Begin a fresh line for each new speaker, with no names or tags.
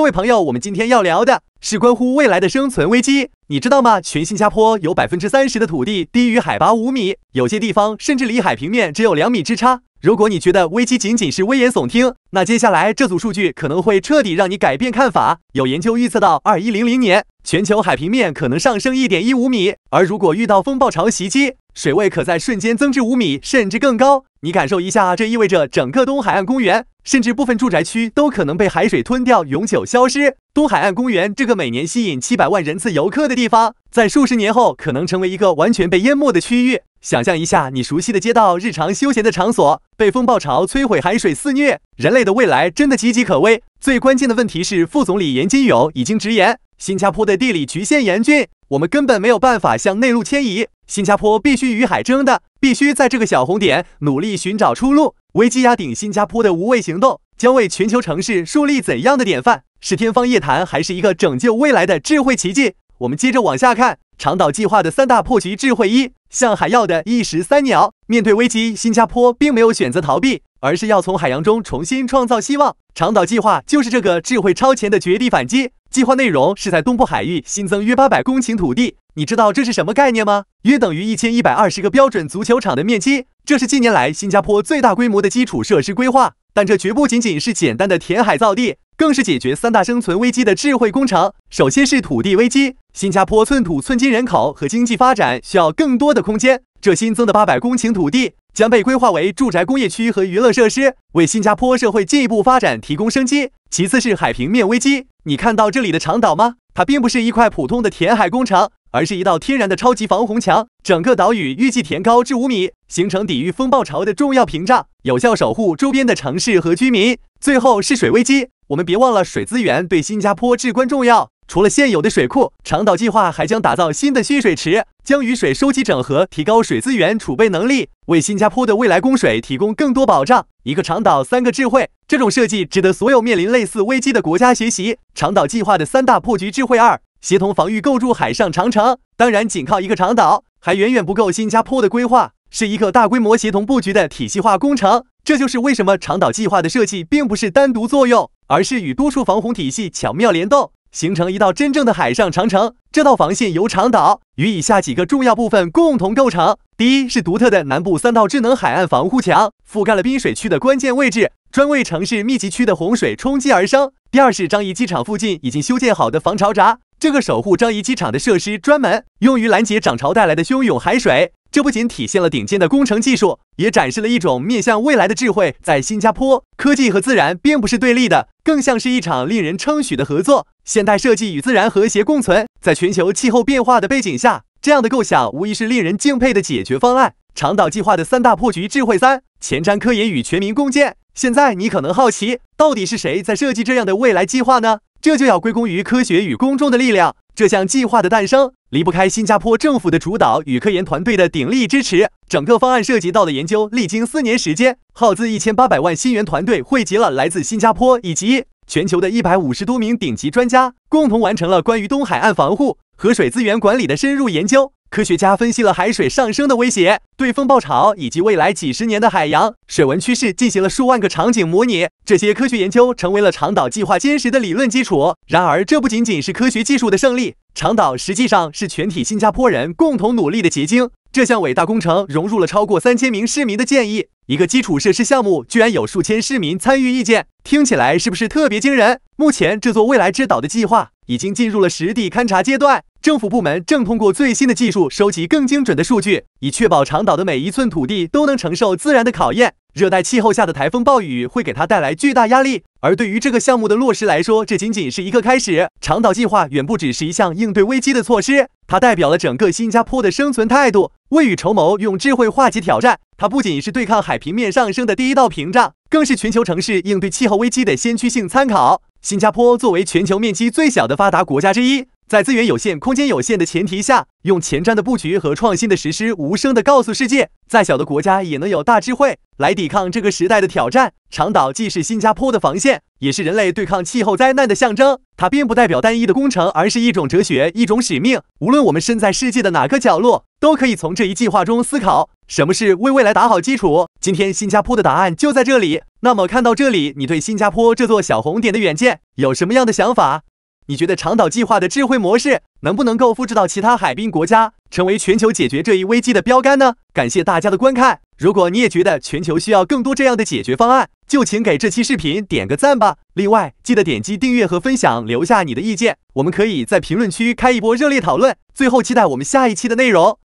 各位朋友，我们今天要聊的是关乎未来的生存危机，你知道吗？全新加坡有百分之三十的土地低于海拔五米，有些地方甚至离海平面只有两米之差。如果你觉得危机仅仅是危言耸听，那接下来这组数据可能会彻底让你改变看法。有研究预测到二一零零年，全球海平面可能上升一点一五米，而如果遇到风暴潮袭击，水位可在瞬间增至五米，甚至更高。你感受一下，这意味着整个东海岸公园，甚至部分住宅区都可能被海水吞掉，永久消失。东海岸公园这个每年吸引七百万人次游客的地方，在数十年后可能成为一个完全被淹没的区域。想象一下，你熟悉的街道、日常休闲的场所被风暴潮摧毁，海水肆虐，人类的未来真的岌岌可危。最关键的问题是，副总理严金勇已经直言，新加坡的地理局限严峻，我们根本没有办法向内陆迁移。新加坡必须与海争的，必须在这个小红点努力寻找出路。危机压顶，新加坡的无畏行动将为全球城市树立怎样的典范？是天方夜谭，还是一个拯救未来的智慧奇迹？我们接着往下看，长岛计划的三大破局智慧：一，向海要的一石三鸟。面对危机，新加坡并没有选择逃避。而是要从海洋中重新创造希望。长岛计划就是这个智慧超前的绝地反击。计划内容是在东部海域新增约八百公顷土地。你知道这是什么概念吗？约等于一千一百二十个标准足球场的面积。这是近年来新加坡最大规模的基础设施规划。但这绝不仅仅是简单的填海造地。更是解决三大生存危机的智慧工程。首先是土地危机，新加坡寸土寸金，人口和经济发展需要更多的空间。这新增的八百公顷土地将被规划为住宅、工业区和娱乐设施，为新加坡社会进一步发展提供生机。其次是海平面危机，你看到这里的长岛吗？它并不是一块普通的填海工程，而是一道天然的超级防洪墙。整个岛屿预计填高至五米，形成抵御风暴潮的重要屏障，有效守护周边的城市和居民。最后是水危机。我们别忘了，水资源对新加坡至关重要。除了现有的水库，长岛计划还将打造新的蓄水池，将雨水收集整合，提高水资源储备能力，为新加坡的未来供水提供更多保障。一个长岛，三个智慧，这种设计值得所有面临类似危机的国家学习。长岛计划的三大破局智慧二：协同防御，构筑海上长城。当然，仅靠一个长岛还远远不够，新加坡的规划是一个大规模协同布局的体系化工程。这就是为什么长岛计划的设计并不是单独作用。而是与多处防洪体系巧妙联动，形成一道真正的海上长城。这道防线由长岛与以下几个重要部分共同构成：第一是独特的南部三道智能海岸防护墙，覆盖了滨水区的关键位置，专为城市密集区的洪水冲击而生；第二是张仪机场附近已经修建好的防潮闸，这个守护张仪机场的设施专门用于拦截涨潮带来的汹涌海水。这不仅体现了顶尖的工程技术，也展示了一种面向未来的智慧。在新加坡，科技和自然并不是对立的，更像是一场令人称许的合作。现代设计与自然和谐共存，在全球气候变化的背景下，这样的构想无疑是令人敬佩的解决方案。长岛计划的三大破局智慧三：前瞻科研与全民共建。现在你可能好奇，到底是谁在设计这样的未来计划呢？这就要归功于科学与公众的力量。这项计划的诞生。离不开新加坡政府的主导与科研团队的鼎力支持。整个方案涉及到的研究历经四年时间，耗资一千八百万新元，团队汇集了来自新加坡以及全球的一百五十多名顶级专家，共同完成了关于东海岸防护和水资源管理的深入研究。科学家分析了海水上升的威胁，对风暴潮以及未来几十年的海洋水文趋势进行了数万个场景模拟。这些科学研究成为了长岛计划坚实的理论基础。然而，这不仅仅是科学技术的胜利。长岛实际上是全体新加坡人共同努力的结晶。这项伟大工程融入了超过三千名市民的建议。一个基础设施项目居然有数千市民参与意见，听起来是不是特别惊人？目前，这座未来之岛的计划已经进入了实地勘察阶段。政府部门正通过最新的技术收集更精准的数据，以确保长岛的每一寸土地都能承受自然的考验。热带气候下的台风暴雨会给它带来巨大压力。而对于这个项目的落实来说，这仅仅是一个开始。长岛计划远不只是一项应对危机的措施，它代表了整个新加坡的生存态度。未雨绸缪，用智慧化解挑战。它不仅是对抗海平面上升的第一道屏障，更是全球城市应对气候危机的先驱性参考。新加坡作为全球面积最小的发达国家之一。在资源有限、空间有限的前提下，用前瞻的布局和创新的实施，无声地告诉世界：再小的国家也能有大智慧，来抵抗这个时代的挑战。长岛既是新加坡的防线，也是人类对抗气候灾难的象征。它并不代表单一的工程，而是一种哲学，一种使命。无论我们身在世界的哪个角落，都可以从这一计划中思考，什么是为未来打好基础。今天，新加坡的答案就在这里。那么，看到这里，你对新加坡这座小红点的远见有什么样的想法？你觉得长岛计划的智慧模式能不能够复制到其他海滨国家，成为全球解决这一危机的标杆呢？感谢大家的观看。如果你也觉得全球需要更多这样的解决方案，就请给这期视频点个赞吧。另外，记得点击订阅和分享，留下你的意见，我们可以在评论区开一波热烈讨论。最后，期待我们下一期的内容。